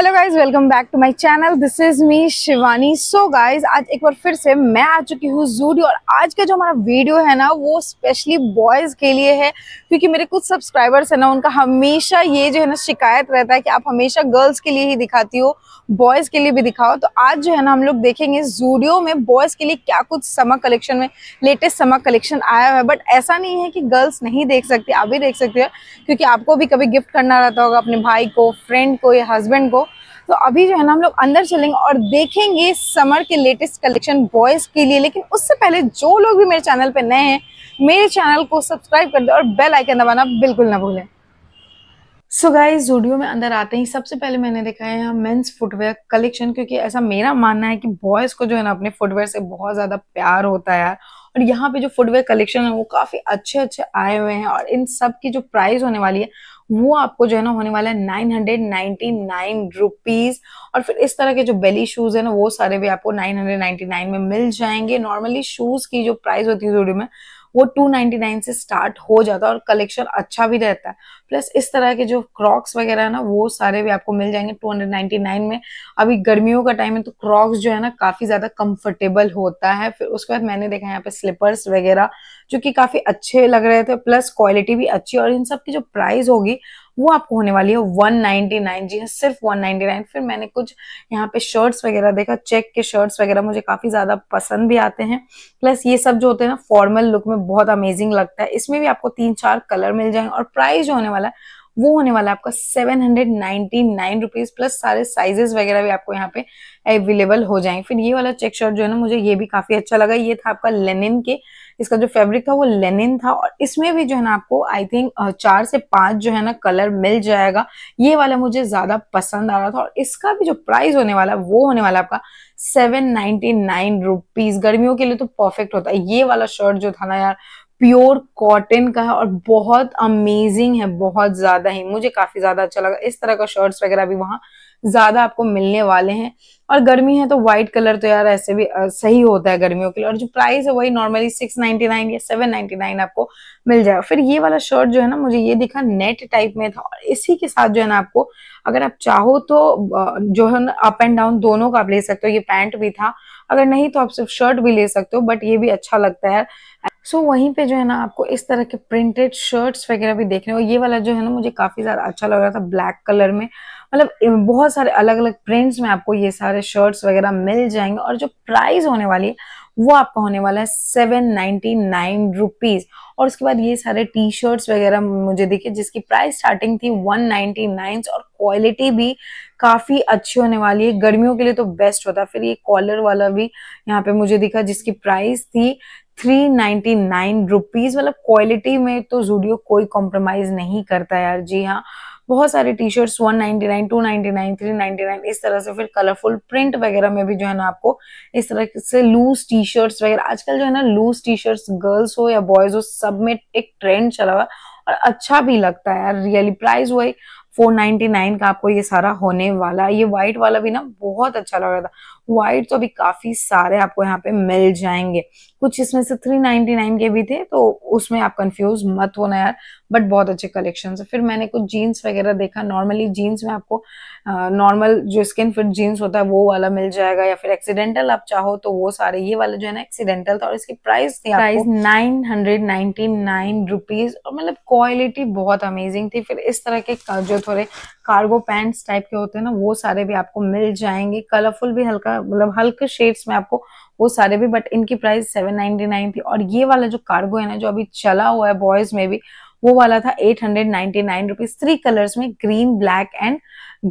hello guys welcome back to my channel this is me Shivani so guys आज एक बार फिर से मैं आ चुकी हूँ जूडी और आज का जो हमारा वीडियो है ना वो स्पेशली बॉयज़ के लिए है क्योंकि मेरे कुछ सब्सक्राइबर्स हैं ना उनका हमेशा ये जो है ना शिकायत रहता है कि आप हमेशा गर्ल्स के लिए ही दिखाती हो बॉयज़ के लिए भी दिखाओ तो आज जो है ना हम लोग देखेंगे जूडियो में बॉयज़ के लिए क्या कुछ समर कलेक्शन में लेटेस्ट समर कलेक्शन आया हुआ है बट ऐसा नहीं है कि गर्ल्स नहीं देख सकती आप भी देख सकते हो क्योंकि आपको भी कभी गिफ्ट करना रहता होगा अपने भाई को फ्रेंड को या हस्बैंड को तो अभी जो है ना हम लोग अंदर चलेंगे और देखेंगे समर के लेटेस्ट कलेक्शन बॉयज़ के लिए लेकिन उससे पहले जो लोग भी मेरे चैनल पे नए हैं मेरे चैनल को सब्सक्राइब कर दे और बेल आइकन दबाना बिल्कुल ना भूलें सो गाइस जूडियो में अंदर आते ही सबसे पहले मैंने देखा है यहाँ मेन्स फुटवेयर कलेक्शन क्योंकि ऐसा मेरा मानना है कि बॉयज़ को जो है ना अपने फुटवेयर से बहुत ज़्यादा प्यार होता है यार और यहाँ पे जो फुटवेयर कलेक्शन है वो काफी अच्छे अच्छे आए हुए हैं और इन सब की जो प्राइस होने वाली है वो आपको जो है ना होने वाला है nine hundred ninety nine rupees और फिर इस तरह के जो बेली शूज है ना वो सारे भी आपको नाइन हंड्रेड नाइनटी नाइन में मिल जाएंगे नॉर्मली शूज की जो प्राइस होती है जोड़ी में वो टू नाइन्टी नाइन से स्टार्ट हो जाता है और कलेक्शन अच्छा भी रहता है प्लस इस तरह के जो क्रॉक्स वगैरह है ना वो सारे भी आपको मिल जाएंगे 299 में अभी गर्मियों का टाइम है तो क्रॉक्स जो है ना काफी ज्यादा कंफर्टेबल होता है फिर उसके बाद मैंने देखा यहाँ पे स्लीपर्स वगैरह जो कि काफी अच्छे लग रहे थे प्लस क्वालिटी भी अच्छी और इन सब की जो प्राइस होगी वो आपको होने वाली है 199 जी हाँ सिर्फ 199 फिर मैंने कुछ यहाँ पे शर्ट्स वगैरह देखा चेक के शर्ट्स वगैरह मुझे काफ़ी ज़्यादा पसंद भी आते हैं प्लस ये सब जो होते हैं ना फॉर्मल लुक में बहुत अमेजिंग लगता है इसमें भी आपको तीन चार कलर मिल जाएंगे और प्राइस जो होने वाले वाला है वो होने वाला है आपका seven hundred ninety nine rupees plus सारे साइजेस वगैरह भी आपको यहाँ पे अवेलेबल हो जाएंगे फिर ये वाला चेक शर्ट जो है ना मुझे ये भी काफी अच्छा लगा ये था आपका लेनिन के इसका जो फैब्रिक था वो लेनिन था और इसमें भी जो है ना आपको आई थिंक चार से पांच जो है ना कलर मिल जाएगा ये वाला मुझे ज्यादा पसंद आ रहा था और इसका भी जो प्राइस होने वाला वो होने वाला आपका सेवन नाइनटी नाइन रुपीज गर्मियों के लिए तो परफेक्ट होता है ये वाला शर्ट जो था ना यार प्योर कॉटन का है और बहुत अमेजिंग है बहुत ज्यादा ही मुझे काफी ज्यादा अच्छा लगा इस तरह का शर्ट्स वगैरह भी वहाँ ज्यादा आपको मिलने वाले हैं और गर्मी है तो व्हाइट कलर तो यार ऐसे भी सही होता है गर्मियों के लिए और जो प्राइस है वही नॉर्मली सिक्स नाइनटी नाइन या सेवन नाइनटी नाइन आपको मिल जाएगा फिर ये वाला शर्ट जो है ना मुझे ये दिखा नेट टाइप में था और इसी के साथ जो है ना आपको अगर आप चाहो तो जो है ना अप एंड डाउन दोनों का आप ले सकते हो ये पैंट भी था अगर नहीं तो आप सिर्फ शर्ट भी ले सकते हो बट ये भी अच्छा लगता है सो so, वहीं पे जो है ना आपको इस तरह के प्रिंटेड शर्ट्स वगैरह भी देखने और ये वाला जो है ना मुझे काफ़ी ज़्यादा अच्छा लग रहा था ब्लैक कलर में मतलब बहुत सारे अलग अलग प्रिंट्स में आपको ये सारे शर्ट्स वगैरह मिल जाएंगे और जो प्राइस होने वाली है वो आपका होने वाला है सेवन नाइन्टी नाइन रुपीज़ और उसके बाद ये सारे टी शर्ट्स वगैरह मुझे दिखे जिसकी प्राइस स्टार्टिंग थी वन नाइनटी नाइन और क्वालिटी भी काफी अच्छी होने वाली है गर्मियों के लिए तो बेस्ट होता है फिर ये कॉलर वाला भी यहाँ पे मुझे दिखा जिसकी प्राइस थी थ्री नाइन्टी नाइन रुपीज मतलब क्वालिटी में तो जूडियो कोई कॉम्प्रोमाइज नहीं करता यार जी हाँ बहुत सारे T shirts one ninety nine two ninety nine three ninety nine इस तरह से फिर कलरफुल प्रिंट वगैरह में भी जो है ना आपको इस तरह से लूज टी शर्ट्स वगैरह आजकल जो है ना लूज टी शर्ट्स गर्ल्स हो या बॉयज हो सब में एक ट्रेंड चला हुआ और अच्छा भी लगता है यार रियली प्राइस वही 499 का आपको ये सारा होने वाला ये व्हाइट वाला भी ना बहुत अच्छा लग रहा था व्हाइट तो अभी काफी सारे आपको यहाँ पे मिल जाएंगे कुछ इसमें से 399 के भी थे तो उसमें आप कंफ्यूज मत होना यार बट बहुत अच्छे कलेक्शन है फिर मैंने कुछ जीन्स वगैरह देखा नॉर्मली जीन्स में आपको नॉर्मल जो स्किन फिट जीन्स होता है वो वाला मिल जाएगा या फिर एक्सीडेंटल आप चाहो तो वो सारे ये वाला जो है ना एक्सीडेंटल था और इसकी प्राइस थी price nine hundred ninety nine rupees और मतलब क्वालिटी बहुत अमेजिंग थी फिर इस तरह के जो थोड़े कार्गो पैंट्स टाइप के होते हैं ना वो सारे भी आपको मिल जाएंगे कलरफुल भी हल्का मतलब हल्के शेड्स में आपको वो सारे भी बट इनकी प्राइस सेवन नाइनटी नाइन थी और ये वाला जो कार्गो है ना जो अभी चला हुआ है बॉयज में भी वो वाला था eight hundred ninety nine rupees three colours में green black and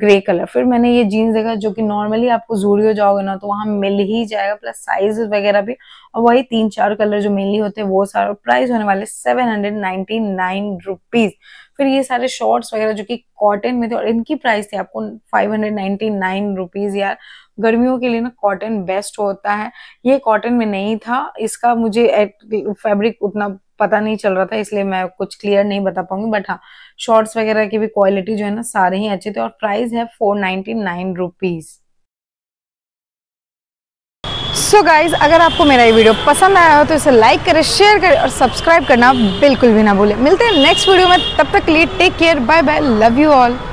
grey colour फिर मैंने ये जीन्स देखा जो कि नॉर्मली आपको जूडियो जाओगे ना तो वहां मिल ही जाएगा प्लस साइज वगैरह भी और वही तीन चार कलर जो मेनली होते हैं वो सारे प्राइस होने वाले seven hundred ninety nine rupees फिर ये सारे शॉर्ट्स वगैरह जो कि कॉटन में थे और इनकी प्राइस थी आपको five hundred ninety nine rupees यार गर्मियों के लिए ना कॉटन बेस्ट होता है ये कॉटन में नहीं था इसका मुझे फैब्रिक उतना पता नहीं चल रहा था इसलिए मैं कुछ क्लियर नहीं बता पाऊंगी बट हाँ शॉर्ट्स वगैरह की भी क्वालिटी जो है ना सारे ही अच्छे थे और प्राइस है four ninety nine rupees so so guys अगर आपको मेरा ये वीडियो पसंद आया हो तो इसे लाइक करें शेयर करें और सब्सक्राइब करना बिल्कुल भी ना भूलें मिलते हैं नेक्स्ट वीडियो में तब तक के लिए take care bye bye love you all